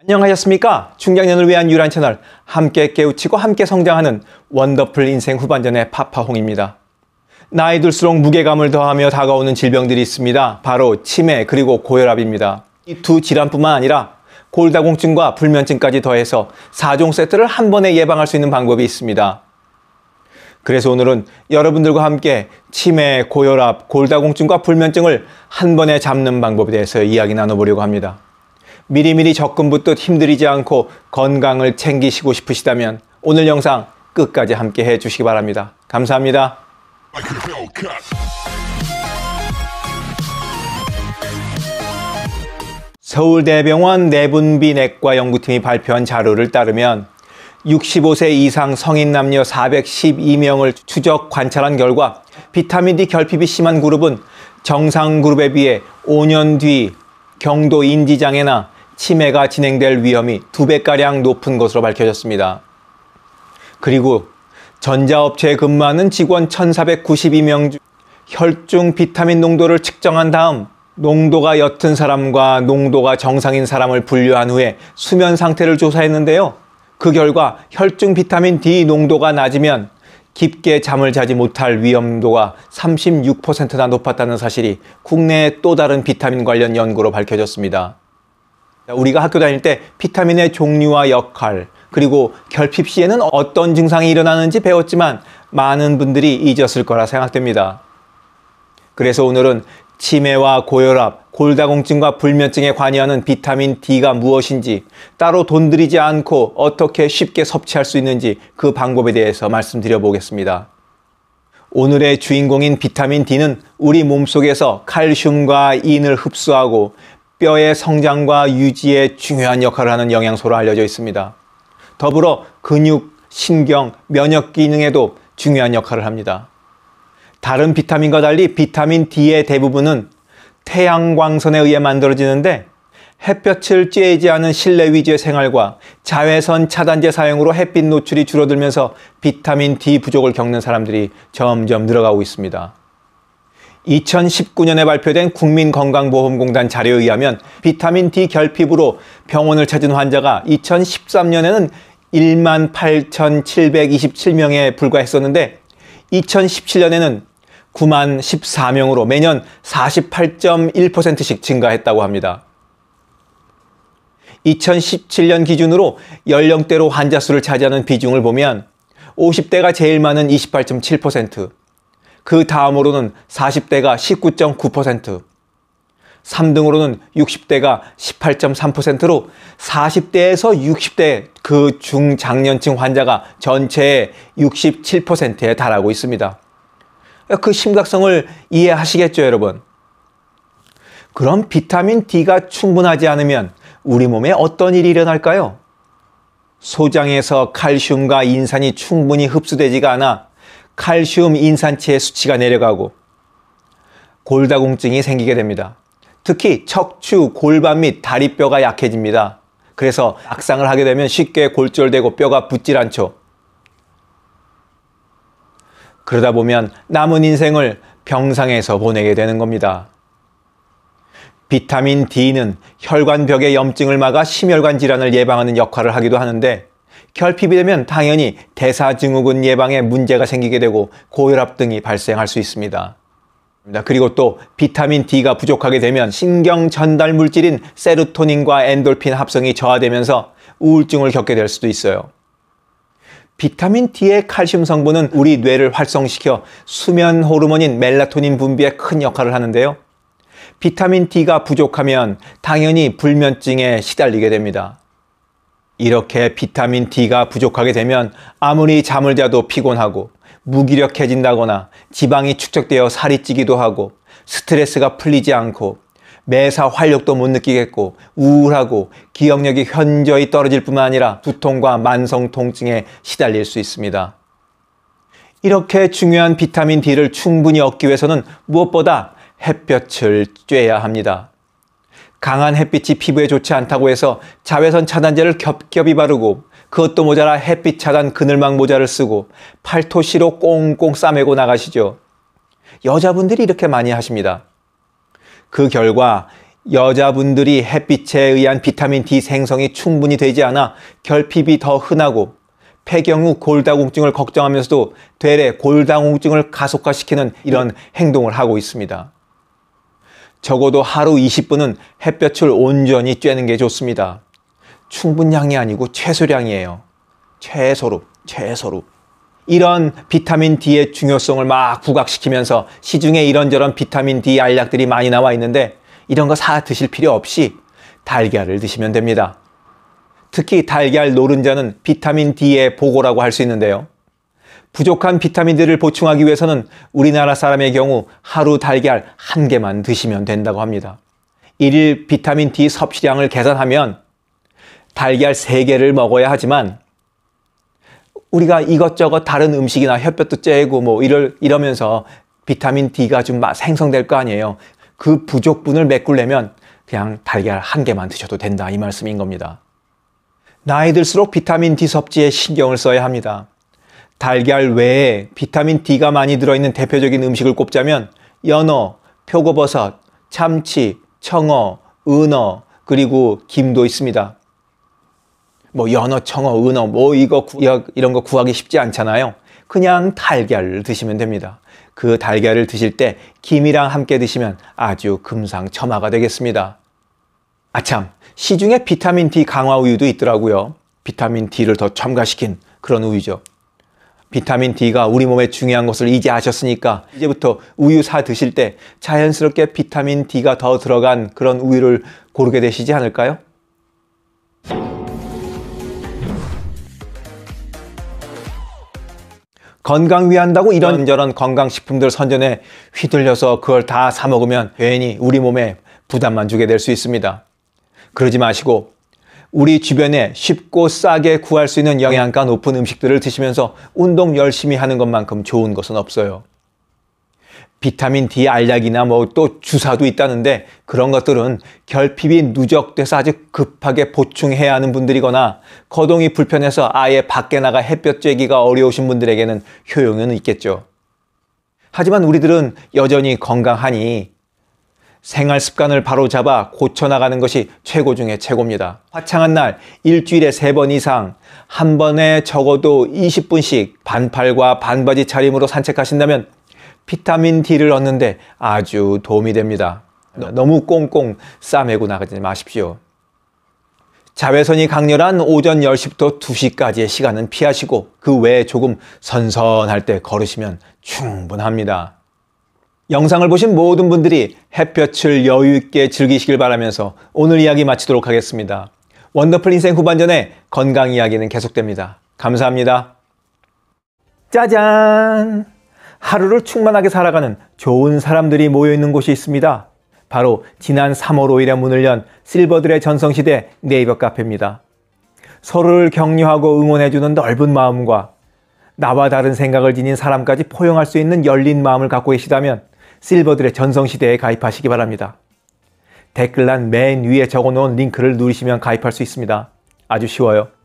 안녕하셨습니까? 중장년을 위한 유란 채널 함께 깨우치고 함께 성장하는 원더풀 인생 후반전의 파파홍입니다. 나이 들수록 무게감을 더하며 다가오는 질병들이 있습니다. 바로 치매 그리고 고혈압입니다. 이 두 질환뿐만 아니라 골다공증과 불면증까지 더해서 4종 세트를 한 번에 예방할 수 있는 방법이 있습니다. 그래서 오늘은 여러분들과 함께 치매, 고혈압, 골다공증과 불면증을 한 번에 잡는 방법에 대해서 이야기 나눠보려고 합니다. 미리미리 적금 부터 힘들이지 않고 건강을 챙기시고 싶으시다면 오늘 영상 끝까지 함께 해 주시기 바랍니다. 감사합니다. 서울대병원 내분비 내과 연구팀이 발표한 자료를 따르면 65세 이상 성인 남녀 412명을 추적 관찰한 결과 비타민 D 결핍이 심한 그룹은 정상 그룹에 비해 5년 뒤 경도 인지장애나 치매가 진행될 위험이 두 배가량 높은 것으로 밝혀졌습니다. 그리고 전자업체에 근무하는 직원 1,492명 중 혈중 비타민 농도를 측정한 다음 농도가 옅은 사람과 농도가 정상인 사람을 분류한 후에 수면 상태를 조사했는데요. 그 결과 혈중 비타민 D 농도가 낮으면 깊게 잠을 자지 못할 위험도가 36%나 높았다는 사실이 국내의 또 다른 비타민 관련 연구로 밝혀졌습니다. 우리가 학교 다닐 때 비타민의 종류와 역할, 그리고 결핍 시에는 어떤 증상이 일어나는지 배웠지만 많은 분들이 잊었을 거라 생각됩니다. 그래서 오늘은 치매와 고혈압, 골다공증과 불면증에 관여하는 비타민 D가 무엇인지, 따로 돈 들이지 않고 어떻게 쉽게 섭취할 수 있는지 그 방법에 대해서 말씀드려 보겠습니다. 오늘의 주인공인 비타민 D는 우리 몸속에서 칼슘과 인을 흡수하고 뼈의 성장과 유지에 중요한 역할을 하는 영양소로 알려져 있습니다. 더불어 근육, 신경, 면역 기능에도 중요한 역할을 합니다. 다른 비타민과 달리 비타민 D의 대부분은 태양광선에 의해 만들어지는데 햇볕을 쬐지 않은 실내 위주의 생활과 자외선 차단제 사용으로 햇빛 노출이 줄어들면서 비타민 D 부족을 겪는 사람들이 점점 늘어가고 있습니다. 2019년에 발표된 국민건강보험공단 자료에 의하면 비타민 D 결핍으로 병원을 찾은 환자가 2013년에는 1만 8,727명에 불과했었는데 2017년에는 9만 14명으로 매년 48.1%씩 증가했다고 합니다. 2017년 기준으로 연령대로 환자 수를 차지하는 비중을 보면 50대가 제일 많은 28.7%, 그 다음으로는 40대가 19.9%, 3등으로는 60대가 18.3%로 40대에서 60대 그 중장년층 환자가 전체의 67%에 달하고 있습니다. 그러니까 그 심각성을 이해하시겠죠, 여러분? 그럼 비타민 D가 충분하지 않으면 우리 몸에 어떤 일이 일어날까요? 소장에서 칼슘과 인산이 충분히 흡수되지가 않아 칼슘 인산체의 수치가 내려가고 골다공증이 생기게 됩니다. 특히 척추, 골반 및 다리뼈가 약해집니다. 그래서 악상을 하게 되면 쉽게 골절되고 뼈가 붙질 않죠. 그러다 보면 남은 인생을 병상에서 보내게 되는 겁니다. 비타민 D는 혈관벽의 염증을 막아 심혈관 질환을 예방하는 역할을 하기도 하는데 결핍이 되면 당연히 대사증후군 예방에 문제가 생기게 되고 고혈압 등이 발생할 수 있습니다. 그리고 또 비타민 D가 부족하게 되면 신경 전달 물질인 세로토닌과 엔돌핀 합성이 저하되면서 우울증을 겪게 될 수도 있어요. 비타민 D의 칼슘 성분은 우리 뇌를 활성시켜 수면 호르몬인 멜라토닌 분비에 큰 역할을 하는데요. 비타민 D가 부족하면 당연히 불면증에 시달리게 됩니다. 이렇게 비타민 D가 부족하게 되면 아무리 잠을 자도 피곤하고 무기력해진다거나 지방이 축적되어 살이 찌기도 하고 스트레스가 풀리지 않고 매사 활력도 못 느끼겠고 우울하고 기억력이 현저히 떨어질 뿐만 아니라 두통과 만성 통증에 시달릴 수 있습니다. 이렇게 중요한 비타민 D를 충분히 얻기 위해서는 무엇보다 햇볕을 쬐야 합니다. 강한 햇빛이 피부에 좋지 않다고 해서 자외선 차단제를 겹겹이 바르고 그것도 모자라 햇빛 차단 그늘망 모자를 쓰고 팔토시로 꽁꽁 싸매고 나가시죠. 여자분들이 이렇게 많이 하십니다. 그 결과 여자분들이 햇빛에 의한 비타민 D 생성이 충분히 되지 않아 결핍이 더 흔하고 폐경 후 골다공증을 걱정하면서도 되레 골다공증을 가속화시키는 이런 행동을 하고 있습니다. 적어도 하루 20분은 햇볕을 온전히 쬐는 게 좋습니다. 충분량이 아니고 최소량이에요. 최소로, 최소로. 이런 비타민 D의 중요성을 막 부각시키면서 시중에 이런저런 비타민 D 알약들이 많이 나와 있는데 이런 거 사 드실 필요 없이 달걀을 드시면 됩니다. 특히 달걀 노른자는 비타민 D의 보고라고 할 수 있는데요. 부족한 비타민들을 보충하기 위해서는 우리나라 사람의 경우 하루 달걀 한 개만 드시면 된다고 합니다. 1일 비타민 D 섭취량을 계산하면 달걀 3개를 먹어야 하지만 우리가 이것저것 다른 음식이나 햇볕도 쬐고 뭐 이럴, 이러면서 비타민 D가 좀 생성될 거 아니에요. 그 부족분을 메꾸려면 그냥 달걀 한 개만 드셔도 된다 이 말씀인 겁니다. 나이 들수록 비타민 D 섭취에 신경을 써야 합니다. 달걀 외에 비타민 D가 많이 들어있는 대표적인 음식을 꼽자면 연어, 표고버섯, 참치, 청어, 은어, 그리고 김도 있습니다. 뭐 연어, 청어, 은어 뭐 이거 구 이런 거 구하기 쉽지 않잖아요. 그냥 달걀을 드시면 됩니다. 그 달걀을 드실 때 김이랑 함께 드시면 아주 금상첨화가 되겠습니다. 아참, 시중에 비타민 D 강화 우유도 있더라고요. 비타민 D를 더 첨가시킨 그런 우유죠. 비타민 D가 우리 몸에 중요한 것을 이제 아셨으니까 이제부터 우유 사 드실 때 자연스럽게 비타민 D가 더 들어간 그런 우유를 고르게 되시지 않을까요? 건강 위한다고 이런저런 건강식품들 선전에 휘둘려서 그걸 다 사 먹으면 괜히 우리 몸에 부담만 주게 될 수 있습니다. 그러지 마시고 우리 주변에 쉽고 싸게 구할 수 있는 영양가 높은 음식들을 드시면서 운동 열심히 하는 것만큼 좋은 것은 없어요. 비타민 D 알약이나 뭐 또 주사도 있다는데 그런 것들은 결핍이 누적돼서 아직 급하게 보충해야 하는 분들이거나 거동이 불편해서 아예 밖에 나가 햇볕 쬐기가 어려우신 분들에게는 효용은 있겠죠. 하지만 우리들은 여전히 건강하니 생활 습관을 바로잡아 고쳐나가는 것이 최고 중의 최고입니다. 화창한 날 일주일에 세 번 이상 한 번에 적어도 20분씩 반팔과 반바지 차림으로 산책하신다면 비타민 D를 얻는데 아주 도움이 됩니다. 너무 꽁꽁 싸매고 나가지 마십시오. 자외선이 강렬한 오전 10시부터 2시까지의 시간은 피하시고 그 외에 조금 선선할 때 걸으시면 충분합니다. 영상을 보신 모든 분들이 햇볕을 여유 있게 즐기시길 바라면서 오늘 이야기 마치도록 하겠습니다. 원더풀 인생 후반전에 건강 이야기는 계속됩니다. 감사합니다. 짜잔! 하루를 충만하게 살아가는 좋은 사람들이 모여있는 곳이 있습니다. 바로 지난 3월 5일에 문을 연 실버들의 전성시대 네이버 카페입니다. 서로를 격려하고 응원해주는 넓은 마음과 나와 다른 생각을 지닌 사람까지 포용할 수 있는 열린 마음을 갖고 계시다면 실버들의 전성시대에 가입하시기 바랍니다. 댓글란 맨 위에 적어놓은 링크를 누르시면 가입할 수 있습니다. 아주 쉬워요.